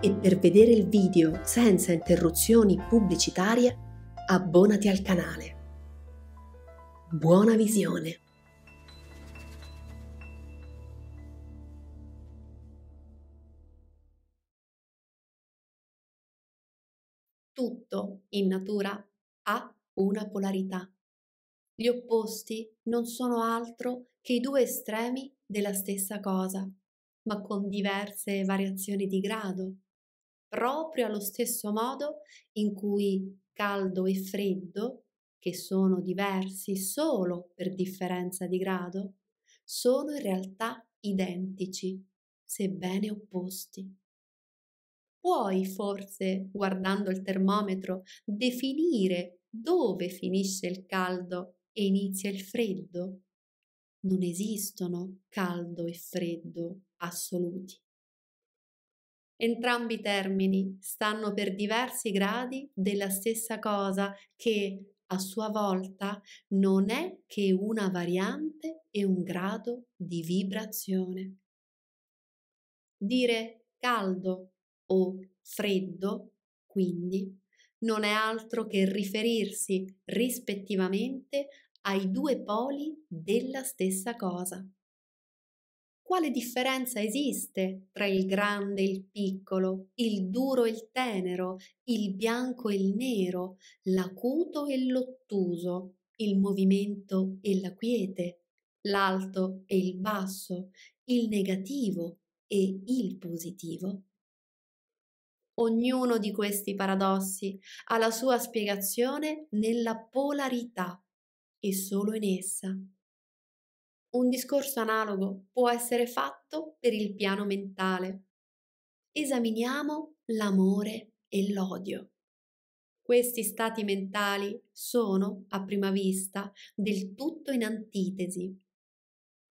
e per vedere il video senza interruzioni pubblicitarie abbonati al canale. Buona visione! Tutto in natura ha una polarità. Gli opposti non sono altro che i due estremi della stessa cosa, ma con diverse variazioni di grado, proprio allo stesso modo in cui caldo e freddo, che sono diversi solo per differenza di grado, sono in realtà identici, sebbene opposti. Puoi forse, guardando il termometro, definire dove finisce il caldo e inizia il freddo? Non esistono caldo e freddo assoluti. Entrambi i termini stanno per diversi gradi della stessa cosa che a sua volta non è che una variante e un grado di vibrazione. Dire caldo o freddo, quindi, non è altro che riferirsi rispettivamente ai due poli della stessa cosa quale differenza esiste tra il grande e il piccolo, il duro e il tenero, il bianco e il nero, l'acuto e l'ottuso, il movimento e la quiete, l'alto e il basso, il negativo e il positivo? Ognuno di questi paradossi ha la sua spiegazione nella polarità e solo in essa un discorso analogo può essere fatto per il piano mentale. Esaminiamo l'amore e l'odio. Questi stati mentali sono, a prima vista, del tutto in antitesi.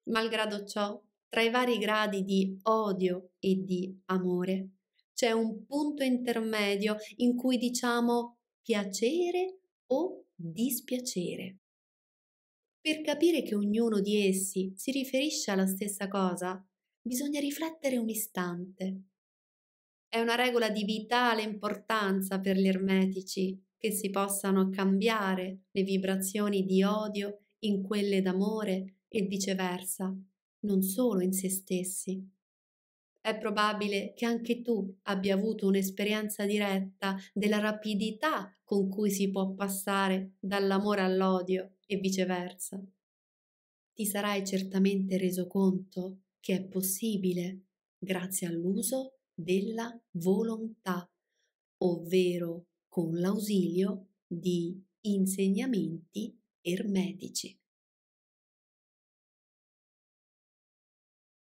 Malgrado ciò, tra i vari gradi di odio e di amore c'è un punto intermedio in cui diciamo piacere o dispiacere. Per capire che ognuno di essi si riferisce alla stessa cosa, bisogna riflettere un istante. È una regola di vitale importanza per gli ermetici che si possano cambiare le vibrazioni di odio in quelle d'amore e viceversa, non solo in se stessi. È probabile che anche tu abbia avuto un'esperienza diretta della rapidità con cui si può passare dall'amore all'odio e viceversa. Ti sarai certamente reso conto che è possibile grazie all'uso della volontà, ovvero con l'ausilio di insegnamenti ermetici.